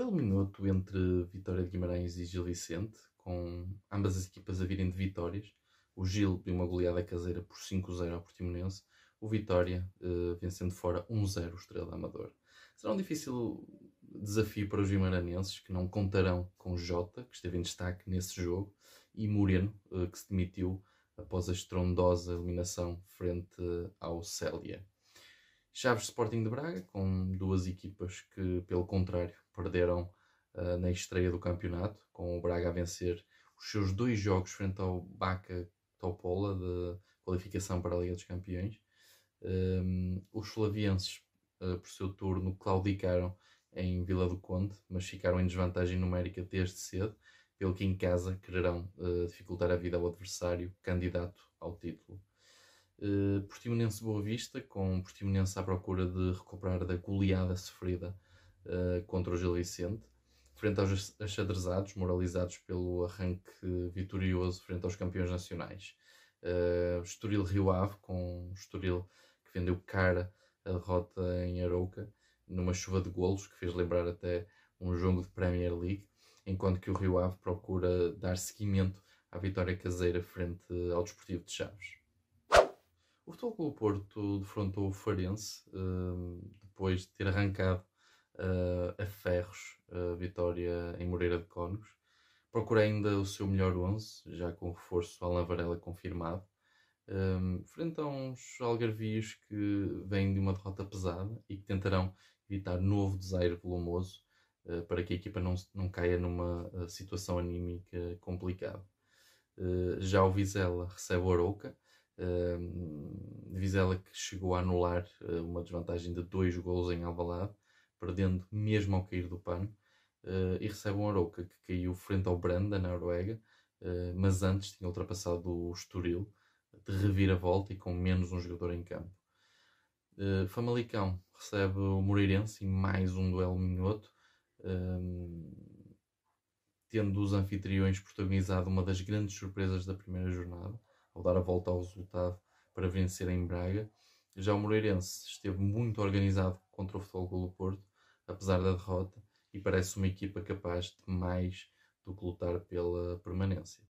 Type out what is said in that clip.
duelo minuto entre Vitória de Guimarães e Gil Vicente, com ambas as equipas a virem de vitórias. O Gil deu uma goleada caseira por 5-0 ao Portimonense, o Vitória eh, vencendo fora 1-0 o Estrela Amador. Será um difícil desafio para os guimaranenses, que não contarão com Jota, que esteve em destaque nesse jogo, e Moreno, eh, que se demitiu após a estrondosa eliminação frente ao Célia. Chaves Sporting de Braga, com duas equipas que, pelo contrário, perderam uh, na estreia do campeonato, com o Braga a vencer os seus dois jogos frente ao Baca Topola, de qualificação para a Liga dos Campeões. Um, os flavienses, uh, por seu turno, claudicaram em Vila do Conde, mas ficaram em desvantagem numérica desde cedo, pelo que em casa quererão uh, dificultar a vida ao adversário candidato ao título. Eh, Portimonense Boa Vista, com Portimonense à procura de recuperar da goleada sofrida uh, contra o Gil Vicente, frente aos achadrezados, moralizados pelo arranque vitorioso frente aos campeões nacionais. Uh, Estoril Rio Ave, com Estoril que vendeu cara a derrota em Arouca, numa chuva de golos que fez lembrar até um jogo de Premier League, enquanto que o Rio Ave procura dar seguimento à vitória caseira frente ao Desportivo de Chaves. O Futebol Clube Porto defrontou o Farense uh, depois de ter arrancado uh, a ferros a vitória em Moreira de Cónegos. Procura ainda o seu melhor 11, já com o reforço Alan Varela confirmado. Um, frente a uns algarvios que vêm de uma derrota pesada e que tentarão evitar novo desaire volumoso uh, para que a equipa não, não caia numa uh, situação anímica complicada. Uh, já o Vizela recebe o Arouca, hum, Vizela que chegou a anular eh, uma desvantagem de dois golos em Alvalade, perdendo mesmo ao cair do pano, eh, e recebe um Aroca que caiu frente ao Branda, na Noruega, eh, mas antes tinha ultrapassado o Estoril, de reviravolta e com menos um jogador em campo. Famalicão recebe o Moreirense em mais um duelo minhoto, ehm, tendo os anfitriões protagonizado uma das grandes surpresas da primeira jornada, ao dar a volta ao resultado para vencer em Braga. Já o Moreirense esteve muito organizado contra o Futebol Clube do Porto, apesar da derrota, e parece uma equipa capaz de mais do que lutar pela permanência.